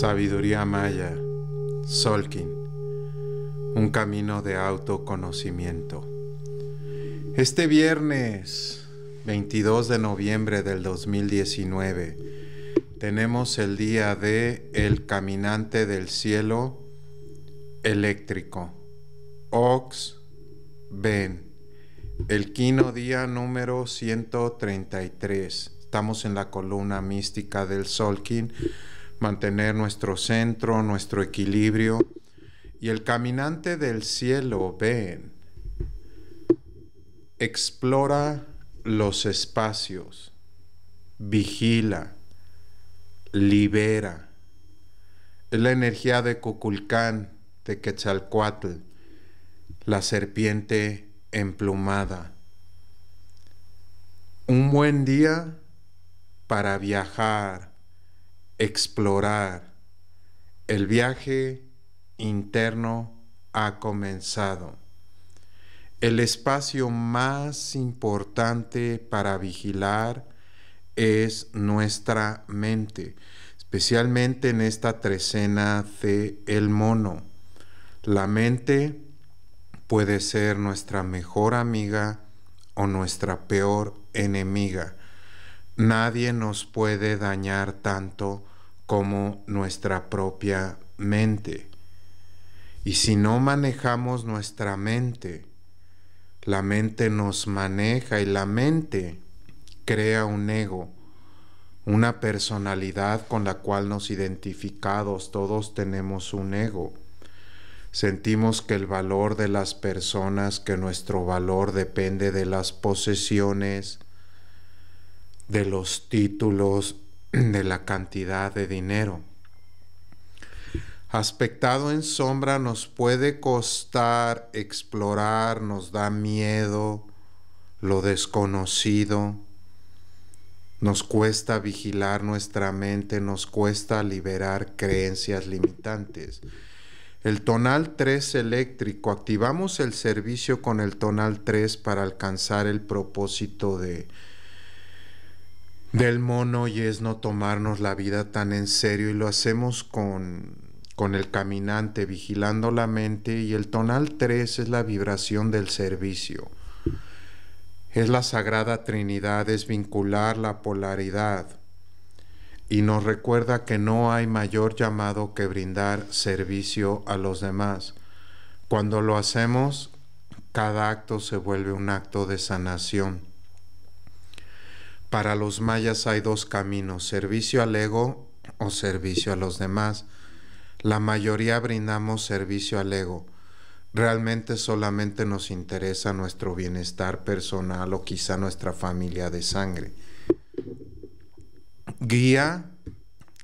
Sabiduría Maya, Solkin, un camino de autoconocimiento. Este viernes 22 de noviembre del 2019 tenemos el día de El Caminante del Cielo Eléctrico, Ox Ben, el quino día número 133. Estamos en la columna mística del Solkin mantener nuestro centro, nuestro equilibrio. Y el caminante del cielo, ven, explora los espacios, vigila, libera. Es la energía de Cuculcán, de Quetzalcoatl, la serpiente emplumada. Un buen día para viajar, explorar. El viaje interno ha comenzado. El espacio más importante para vigilar es nuestra mente, especialmente en esta trecena de El Mono. La mente puede ser nuestra mejor amiga o nuestra peor enemiga. Nadie nos puede dañar tanto como nuestra propia mente. Y si no manejamos nuestra mente, la mente nos maneja y la mente crea un ego, una personalidad con la cual nos identificamos. todos tenemos un ego. Sentimos que el valor de las personas, que nuestro valor depende de las posesiones, de los títulos, de la cantidad de dinero. Aspectado en sombra nos puede costar explorar, nos da miedo lo desconocido, nos cuesta vigilar nuestra mente, nos cuesta liberar creencias limitantes. El tonal 3 eléctrico, activamos el servicio con el tonal 3 para alcanzar el propósito de del mono y es no tomarnos la vida tan en serio y lo hacemos con, con el caminante, vigilando la mente y el tonal 3 es la vibración del servicio. Es la sagrada trinidad, es vincular la polaridad y nos recuerda que no hay mayor llamado que brindar servicio a los demás. Cuando lo hacemos, cada acto se vuelve un acto de sanación. Para los mayas hay dos caminos, servicio al ego o servicio a los demás. La mayoría brindamos servicio al ego. Realmente solamente nos interesa nuestro bienestar personal o quizá nuestra familia de sangre. Guía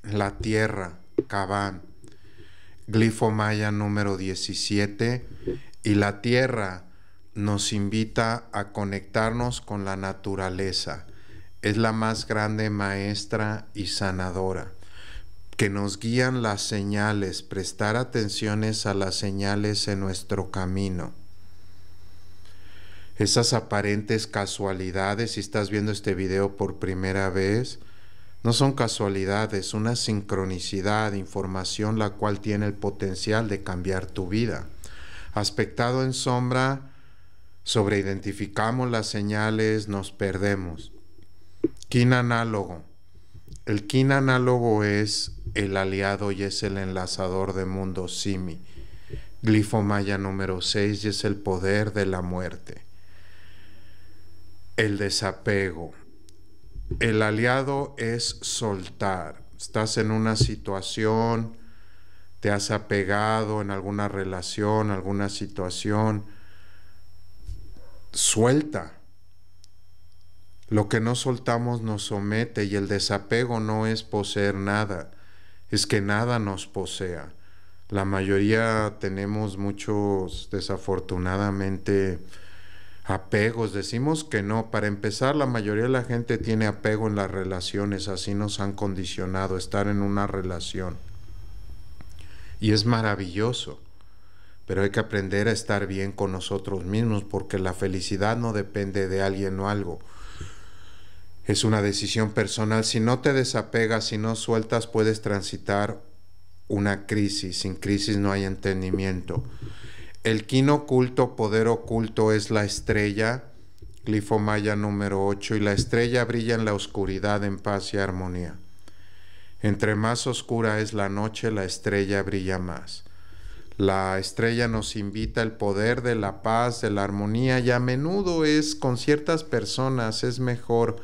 la tierra, Cabán. Glifo maya número 17. Y la tierra nos invita a conectarnos con la naturaleza es la más grande maestra y sanadora, que nos guían las señales, prestar atenciones a las señales en nuestro camino. Esas aparentes casualidades, si estás viendo este video por primera vez, no son casualidades, una sincronicidad, información la cual tiene el potencial de cambiar tu vida. Aspectado en sombra, sobreidentificamos las señales, nos perdemos. Kin análogo. El quin análogo es el aliado y es el enlazador de mundo simi. Glifo maya número 6 y es el poder de la muerte. El desapego. El aliado es soltar. Estás en una situación, te has apegado en alguna relación, alguna situación. Suelta lo que no soltamos nos somete y el desapego no es poseer nada, es que nada nos posea. La mayoría tenemos muchos, desafortunadamente, apegos. Decimos que no. Para empezar, la mayoría de la gente tiene apego en las relaciones. Así nos han condicionado estar en una relación. Y es maravilloso. Pero hay que aprender a estar bien con nosotros mismos porque la felicidad no depende de alguien o algo es una decisión personal. Si no te desapegas, si no sueltas, puedes transitar una crisis. Sin crisis no hay entendimiento. El quino oculto, poder oculto, es la estrella, glifo maya número 8, y la estrella brilla en la oscuridad en paz y armonía. Entre más oscura es la noche, la estrella brilla más. La estrella nos invita al poder de la paz, de la armonía, y a menudo es con ciertas personas, es mejor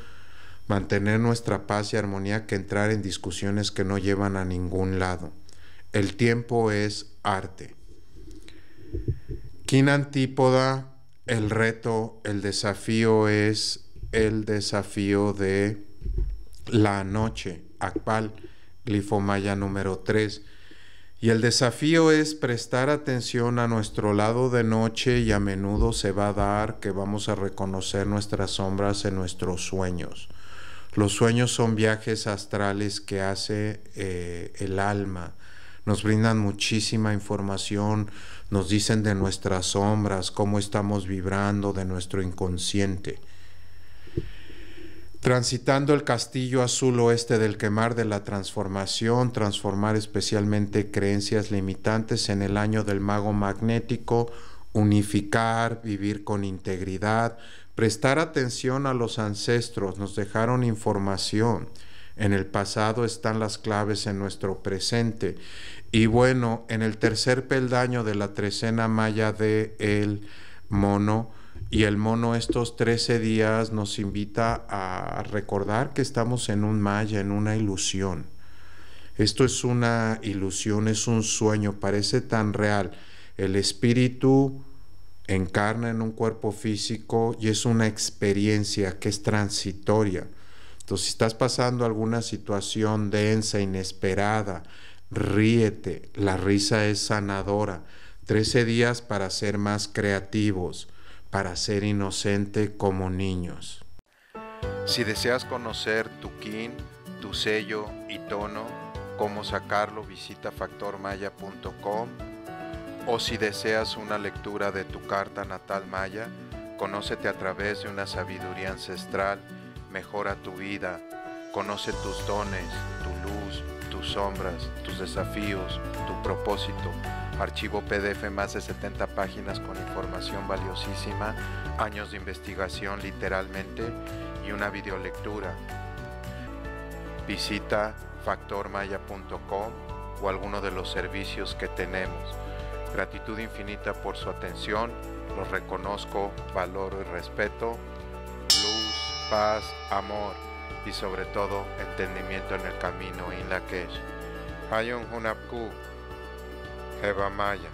mantener nuestra paz y armonía que entrar en discusiones que no llevan a ningún lado. El tiempo es arte. quien antípoda, el reto, el desafío es el desafío de la noche, glifo glifomaya número 3. Y el desafío es prestar atención a nuestro lado de noche y a menudo se va a dar que vamos a reconocer nuestras sombras en nuestros sueños. Los sueños son viajes astrales que hace eh, el alma. Nos brindan muchísima información, nos dicen de nuestras sombras, cómo estamos vibrando, de nuestro inconsciente. Transitando el castillo azul oeste del quemar de la transformación, transformar especialmente creencias limitantes en el año del mago magnético, unificar, vivir con integridad, Prestar atención a los ancestros nos dejaron información. En el pasado están las claves en nuestro presente. Y bueno, en el tercer peldaño de la trecena maya de el mono, y el mono estos 13 días nos invita a recordar que estamos en un maya, en una ilusión. Esto es una ilusión, es un sueño, parece tan real. El espíritu encarna en un cuerpo físico y es una experiencia que es transitoria. Entonces, si estás pasando alguna situación densa, inesperada, ríete, la risa es sanadora. Trece días para ser más creativos, para ser inocente como niños. Si deseas conocer tu kin, tu sello y tono, cómo sacarlo, visita factormaya.com o si deseas una lectura de tu carta natal maya, conócete a través de una sabiduría ancestral, mejora tu vida, conoce tus dones, tu luz, tus sombras, tus desafíos, tu propósito. Archivo PDF más de 70 páginas con información valiosísima, años de investigación literalmente y una videolectura. Visita factormaya.com o alguno de los servicios que tenemos. Gratitud infinita por su atención. Los reconozco, valoro y respeto. Luz, paz, amor y sobre todo entendimiento en el camino en la que Hunapku, Eva Maya,